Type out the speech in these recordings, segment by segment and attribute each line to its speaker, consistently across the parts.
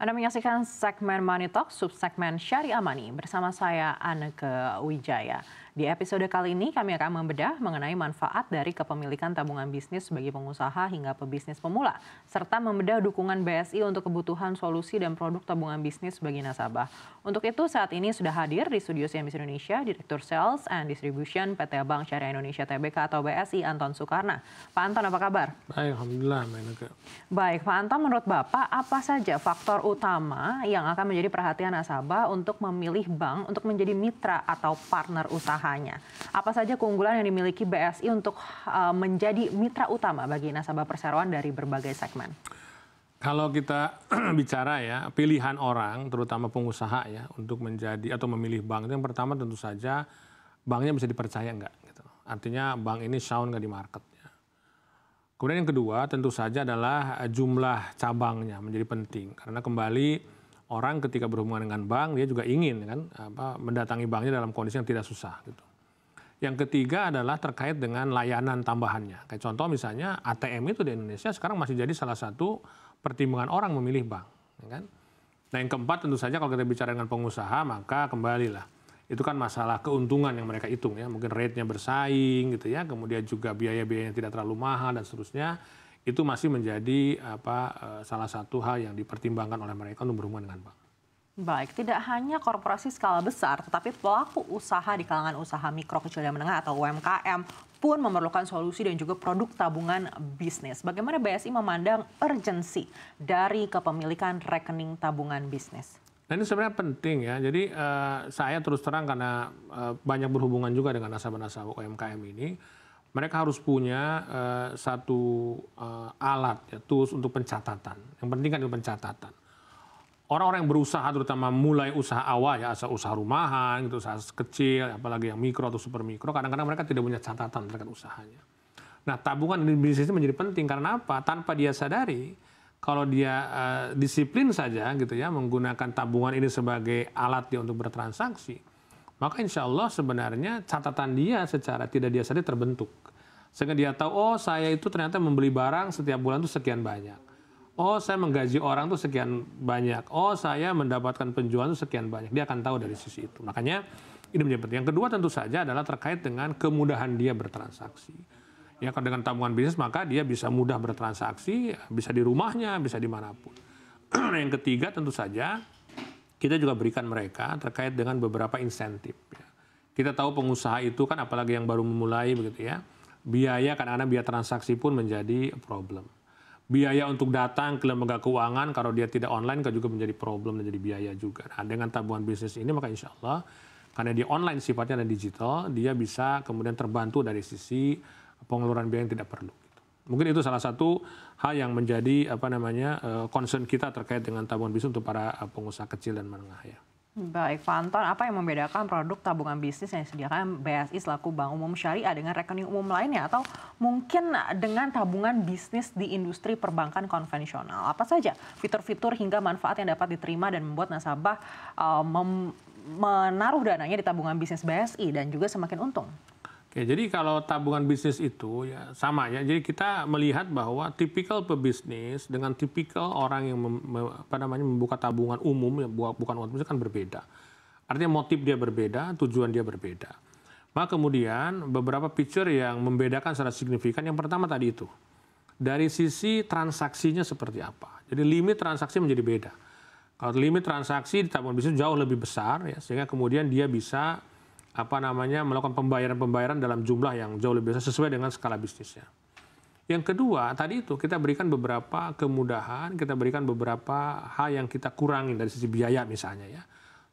Speaker 1: Anda menyaksikan segmen Money Talk, subsegmen syariah Money bersama saya Aneke Wijaya. Di episode kali ini kami akan membedah mengenai manfaat dari kepemilikan tabungan bisnis bagi pengusaha hingga pebisnis pemula, serta membedah dukungan BSI untuk kebutuhan solusi dan produk tabungan bisnis bagi nasabah. Untuk itu saat ini sudah hadir di studio CNBC Indonesia Direktur Sales and Distribution PT Bank Syariah Indonesia TBK atau BSI Anton Soekarna. Pak Anton apa kabar? Baik, Alhamdulillah. baik. Baik, Pak Anton menurut Bapak apa saja faktor utama yang akan menjadi perhatian nasabah untuk memilih bank untuk menjadi mitra atau partner usaha usahanya. Apa saja keunggulan yang dimiliki BSI untuk eh, menjadi mitra utama bagi nasabah perseroan dari berbagai segmen?
Speaker 2: Kalau kita bicara ya, pilihan orang, terutama pengusaha ya, untuk menjadi atau memilih bank itu yang pertama tentu saja banknya bisa dipercaya enggak Gitu. Artinya bank ini sound enggak di market. Ya. Kemudian yang kedua tentu saja adalah eh, jumlah cabangnya menjadi penting. Karena kembali orang ketika berhubungan dengan bank dia juga ingin kan apa, mendatangi banknya dalam kondisi yang tidak susah gitu. Yang ketiga adalah terkait dengan layanan tambahannya. Kayak contoh misalnya ATM itu di Indonesia sekarang masih jadi salah satu pertimbangan orang memilih bank. Ya kan? Nah yang keempat tentu saja kalau kita bicara dengan pengusaha maka kembalilah itu kan masalah keuntungan yang mereka hitung ya mungkin rate-nya bersaing gitu ya kemudian juga biaya-biaya yang tidak terlalu mahal dan seterusnya itu masih menjadi apa eh, salah satu hal yang dipertimbangkan oleh mereka untuk berhubungan dengan bank.
Speaker 1: Baik, tidak hanya korporasi skala besar, tetapi pelaku usaha di kalangan usaha mikro, kecil, dan menengah atau UMKM pun memerlukan solusi dan juga produk tabungan bisnis. Bagaimana BSI memandang urgensi dari kepemilikan rekening tabungan bisnis?
Speaker 2: Nah ini sebenarnya penting ya. Jadi uh, saya terus terang karena uh, banyak berhubungan juga dengan nasabah-nasabah UMKM ini mereka harus punya uh, satu uh, alat ya tools untuk pencatatan. Yang penting kan itu pencatatan. Orang-orang yang berusaha terutama mulai usaha awal ya asal usaha rumahan gitu usaha kecil apalagi yang mikro atau super mikro kadang-kadang mereka tidak punya catatan terkait usahanya. Nah, tabungan di bisnis ini menjadi penting karena apa? Tanpa dia sadari kalau dia uh, disiplin saja gitu ya menggunakan tabungan ini sebagai alat dia untuk bertransaksi, maka insya Allah sebenarnya catatan dia secara tidak dia sadari terbentuk. Sehingga dia tahu, oh saya itu ternyata membeli barang setiap bulan itu sekian banyak. Oh saya menggaji orang itu sekian banyak. Oh saya mendapatkan penjualan itu sekian banyak. Dia akan tahu dari sisi itu. Makanya ini menjadi penting. Yang kedua tentu saja adalah terkait dengan kemudahan dia bertransaksi. Ya kalau dengan tabungan bisnis maka dia bisa mudah bertransaksi, bisa di rumahnya, bisa dimanapun. yang ketiga tentu saja kita juga berikan mereka terkait dengan beberapa insentif. Ya. Kita tahu pengusaha itu kan apalagi yang baru memulai begitu ya biaya kadang-kadang biaya transaksi pun menjadi problem. Biaya untuk datang ke lembaga keuangan kalau dia tidak online kan juga menjadi problem dan jadi biaya juga. Nah, dengan tabungan bisnis ini maka insya Allah karena dia online sifatnya dan digital, dia bisa kemudian terbantu dari sisi pengeluaran biaya yang tidak perlu. Gitu. Mungkin itu salah satu hal yang menjadi apa namanya eh, concern kita terkait dengan tabungan bisnis untuk para eh, pengusaha kecil dan menengah ya.
Speaker 1: Baik, Fanton, apa yang membedakan produk tabungan bisnis yang disediakan BSI selaku Bank Umum Syariah dengan rekening umum lainnya atau mungkin dengan tabungan bisnis di industri perbankan konvensional? Apa saja fitur-fitur hingga manfaat yang dapat diterima dan membuat nasabah uh, mem menaruh dananya di tabungan bisnis BSI dan juga semakin untung?
Speaker 2: Oke, jadi kalau tabungan bisnis itu ya sama ya. Jadi kita melihat bahwa tipikal pebisnis dengan tipikal orang yang mem, apa namanya membuka tabungan umum ya bukan umum itu kan berbeda. Artinya motif dia berbeda, tujuan dia berbeda. Maka kemudian beberapa picture yang membedakan secara signifikan yang pertama tadi itu. Dari sisi transaksinya seperti apa. Jadi limit transaksi menjadi beda. Kalau limit transaksi di tabungan bisnis jauh lebih besar ya sehingga kemudian dia bisa apa namanya melakukan pembayaran-pembayaran dalam jumlah yang jauh lebih besar sesuai dengan skala bisnisnya. Yang kedua, tadi itu kita berikan beberapa kemudahan, kita berikan beberapa hal yang kita kurangi dari sisi biaya misalnya ya.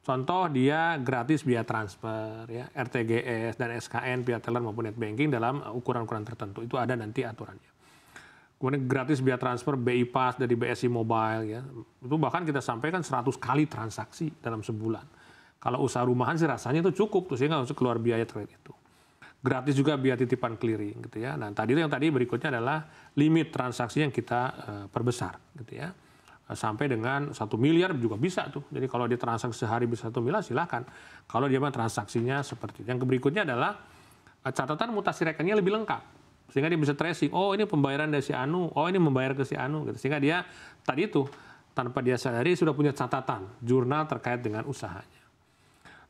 Speaker 2: Contoh dia gratis biaya transfer ya, RTGS dan SKN via teller maupun net banking dalam ukuran-ukuran tertentu. Itu ada nanti aturannya. Kemudian gratis biaya transfer BI Pass dari BSI Mobile ya. Itu bahkan kita sampaikan 100 kali transaksi dalam sebulan kalau usaha rumahan sih rasanya itu cukup tuh sehingga nggak keluar biaya terkait itu. Gratis juga biaya titipan clearing gitu ya. Nah tadi yang tadi berikutnya adalah limit transaksi yang kita uh, perbesar gitu ya eh, sampai dengan satu miliar juga bisa tuh. Jadi kalau dia transaksi sehari bisa satu miliar silahkan. Kalau dia mah transaksinya seperti itu. Yang berikutnya adalah eh, catatan mutasi rekeningnya lebih lengkap sehingga dia bisa tracing. Oh ini pembayaran dari si Anu, oh ini membayar ke si Anu, gitu. sehingga dia tadi itu tanpa dia sadari sudah punya catatan jurnal terkait dengan usahanya.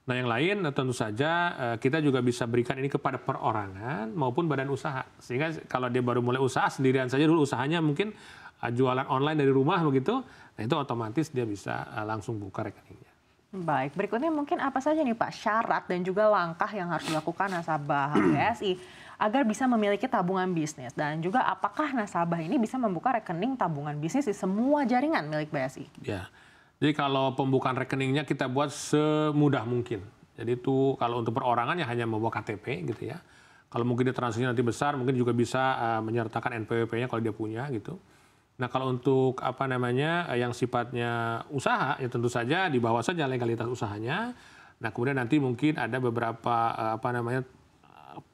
Speaker 2: Nah yang lain nah, tentu saja eh, kita juga bisa berikan ini kepada perorangan maupun badan usaha. Sehingga kalau dia baru mulai usaha sendirian saja dulu usahanya mungkin eh, jualan online dari rumah begitu, nah itu otomatis dia bisa eh, langsung buka rekeningnya.
Speaker 1: Baik, berikutnya mungkin apa saja nih Pak syarat dan juga langkah yang harus dilakukan nasabah BSI agar bisa memiliki tabungan bisnis dan juga apakah nasabah ini bisa membuka rekening tabungan bisnis di semua jaringan milik BSI?
Speaker 2: Ya, jadi kalau pembukaan rekeningnya kita buat semudah mungkin. Jadi itu kalau untuk perorangan ya hanya membawa KTP gitu ya. Kalau mungkin dia transaksinya nanti besar, mungkin juga bisa uh, menyertakan NPWP-nya kalau dia punya gitu. Nah kalau untuk apa namanya eh, yang sifatnya usaha ya tentu saja di bawah saja legalitas usahanya. Nah kemudian nanti mungkin ada beberapa uh, apa namanya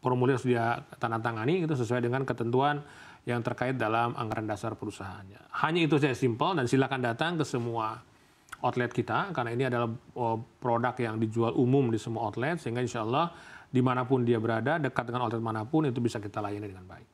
Speaker 2: formulir sudah dia tangani gitu sesuai dengan ketentuan yang terkait dalam anggaran dasar perusahaannya. Hanya itu saja simpel dan silakan datang ke semua outlet kita karena ini adalah oh, produk yang dijual umum di semua outlet sehingga insya Allah dimanapun dia berada dekat dengan outlet manapun itu bisa kita layani dengan baik.